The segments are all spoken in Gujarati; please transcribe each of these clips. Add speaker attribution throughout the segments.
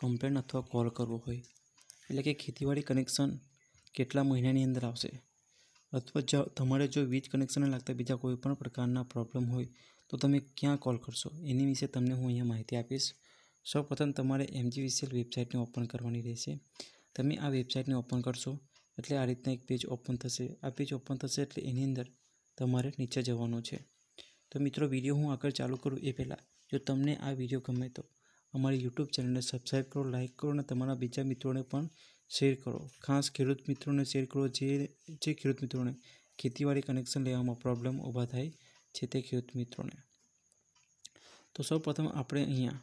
Speaker 1: કમ્પ્લેન અથવા કોલ કરવો હોય એટલે કે ખેતીવાડી કનેક્શન કેટલા મહિનાની અંદર આવશે અથવા જ તમારે જો વીજ કનેક્શનને લાગતા બીજા કોઈપણ પ્રકારના પ્રોબ્લેમ હોય તો તમે ક્યાં કોલ કરશો એની વિશે તમને હું અહીંયા માહિતી આપીશ સૌપ્રથમ તમારે એમજીવીસીએલ વેબસાઇટને ઓપન કરવાની રહેશે તમે આ વેબસાઇટને ઓપન કરશો એટલે આ રીતના એક પેજ ઓપન થશે આ પેજ ઓપન થશે એટલે એની અંદર તમારે નીચે જવાનું છે તો મિત્રો વિડીયો હું આગળ ચાલુ કરું એ પહેલાં જો તમને આ વિડીયો ગમે તો અમારી યુટ્યુબ ચેનલને સબસ્ક્રાઈબ કરો લાઇક કરો અને તમારા બીજા મિત્રોને પણ શેર કરો ખાસ ખેડૂત મિત્રોને શેર કરો જે જે ખેડૂત મિત્રોને ખેતીવાડી કનેક્શન લેવામાં પ્રોબ્લેમ ઊભા થાય છે તે ખેડૂત મિત્રોને તો સૌપ્રથમ આપણે અહીંયા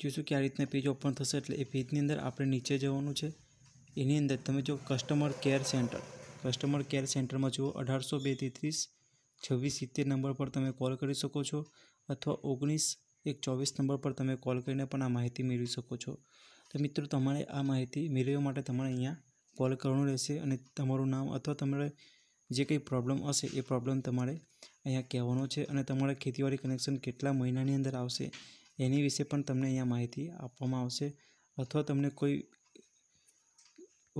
Speaker 1: જોઈશું કે આ રીતના પેજ ઓપન થશે એટલે એ પેજની અંદર આપણે નીચે જવાનું છે એની અંદર તમે જો customer care centre customer care સેન્ટરમાં જુઓ અઢારસો બે તેત્રીસ છવ્વીસ સિત્તેર નંબર પર તમે કોલ કરી શકો છો અથવા ઓગણીસ એક ચોવીસ નંબર પર તમે કોલ કરીને પણ આ માહિતી મેળવી શકો છો તો મિત્રો તમારે આ માહિતી મેળવવા માટે તમારે અહીંયા કોલ કરવાનું રહેશે અને તમારું નામ અથવા તમારે જે કંઈ પ્રોબ્લેમ હશે એ પ્રોબ્લેમ તમારે અહીંયા કહેવાનો છે અને તમારા ખેતીવાડી કનેક્શન કેટલા મહિનાની અંદર આવશે એની વિશે પણ તમને અહીંયા માહિતી આપવામાં આવશે અથવા તમને કોઈ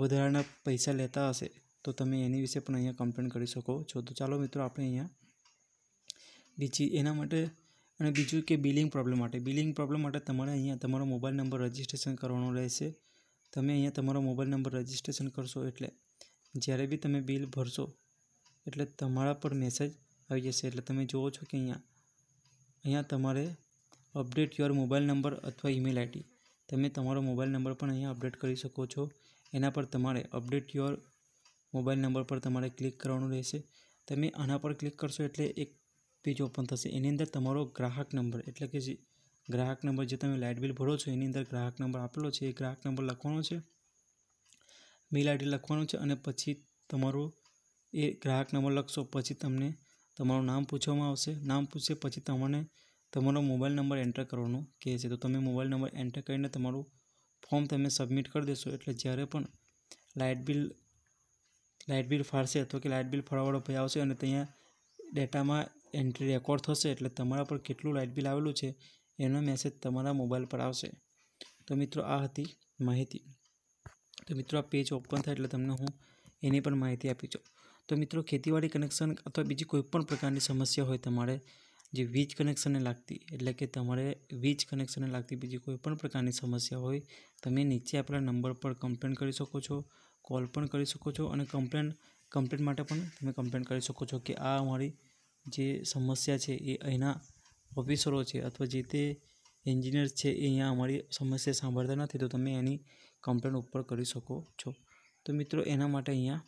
Speaker 1: વધારાના પૈસા લેતા હશે તો તમે એની વિશે પણ અહીંયા કમ્પ્લેન કરી શકો છો તો ચાલો મિત્રો આપણે અહીંયા બીજી એના માટે અને બીજું કે બિલિંગ પ્રોબ્લેમ માટે બિલિંગ પ્રોબ્લેમ માટે તમારે અહીંયા તમારો મોબાઈલ નંબર રજિસ્ટ્રેશન કરવાનો રહેશે તમે અહીંયા તમારો મોબાઈલ નંબર રજિસ્ટ્રેશન કરશો એટલે જ્યારે બી તમે બિલ ભરશો એટલે તમારા પર મેસેજ આવી જશે એટલે તમે જુઓ છો કે અહીંયા અહીંયા તમારે અપડેટ યોર મોબાઈલ નંબર અથવા ઈમેલ આઈડી તમે તમારો મોબાઈલ નંબર પણ અહીંયા અપડેટ કરી શકો છો એના પર તમારે અપડેટ યોર મોબાઈલ નંબર પર તમારે ક્લિક કરવાનું રહેશે તમે આના પર ક્લિક કરશો એટલે એક પેજ ઓપન થશે એની અંદર તમારો ગ્રાહક નંબર એટલે કે જે ગ્રાહક નંબર જે તમે લાઇટ બિલ ભરો છો એની અંદર ગ્રાહક નંબર આપેલો છે એ ગ્રાહક નંબર લખવાનો છે મેલ આઈડી લખવાનો છે અને પછી તમારો એ ગ્રાહક નંબર લખશો પછી તમને તમારું નામ પૂછવામાં આવશે નામ પૂછશે પછી તમને તમારો મોબાઈલ નંબર એન્ટર કરવાનો કહે છે તો તમે મોબાઈલ નંબર એન્ટર કરીને તમારું ફોર્મ તમે સબમિટ કરી દેશો એટલે જ્યારે પણ લાઇટ બિલ લાઇટ બિલ ફાળશે અથવા કે લાઇટ બિલ ફાળવાળો ભાઈ આવશે અને ત્યાં ડેટામાં એન્ટ્રી રેકોર્ડ થશે એટલે તમારા પર કેટલું લાઈટ બિલ આવેલું છે એનો મેસેજ તમારા મોબાઈલ પર આવશે તો મિત્રો આ હતી માહિતી તો મિત્રો આ પેજ ઓપન થાય એટલે તમને હું એની પર માહિતી આપી જો તો મિત્રો ખેતીવાડી કનેક્શન અથવા બીજી કોઈ પણ પ્રકારની સમસ્યા હોય તમારે જે વીજ કનેક્શનને લાગતી એટલે કે તમારે વીજ કનેક્શનને લાગતી બીજી કોઈ પણ પ્રકારની સમસ્યા હોય તમે નીચે આપેલા નંબર પર કમ્પ્લેઈન કરી શકો છો કોલ પણ કરી શકો છો અને કમ્પ્લેઈન કમ્પ્લેઈન માટે પણ તમે કમ્પ્લેઈન કરી શકો છો કે આ અમારી જે સમસ્યા છે એ અહીંના ઓફિસરો છે અથવા જે તે એન્જિનિયર્સ છે એ અહીંયા અમારી સમસ્યા સાંભળતા નથી તો તમે એની કમ્પ્લેન ઉપર કરી શકો છો તો મિત્રો એના માટે અહીંયા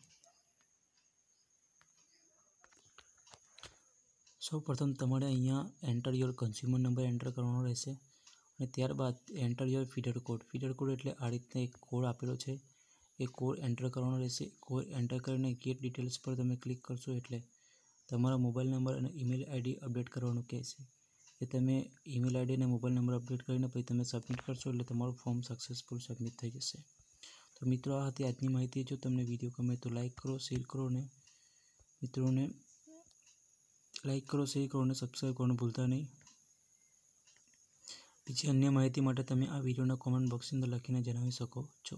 Speaker 1: સૌ પ્રથમ તમારે અહીંયા enter your consumer number enter કરવાનો રહેશે અને ત્યારબાદ enter your feeder code feeder code એટલે આ રીતના એક કોડ આપેલો છે એ કોડ એન્ટર કરવાનો રહેશે કોડ એન્ટર કરીને ગેટ ડિટેલ્સ પર તમે ક્લિક કરશો એટલે તમારા મોબાઈલ નંબર અને ઈમેલ આઈડી અપડેટ કરવાનું કહેશે એ તમે ઈમેલ આઈડી અને મોબાઈલ નંબર અપડેટ કરીને પછી તમે સબમિટ કરશો એટલે તમારું ફોર્મ સક્સેસફુલ સબમિટ થઈ જશે તો મિત્રો આ હતી આજની માહિતી જો તમને વિડીયો ગમે તો લાઇક કરો શેર કરો અને મિત્રોને લાઇક કરો શેર કરો અને સબસ્ક્રાઈબ કરવાનું ભૂલતા નહીં બીજી અન્ય માહિતી માટે તમે આ વિડીયોના કોમેન્ટ બોક્સની અંદર લખીને જણાવી શકો છો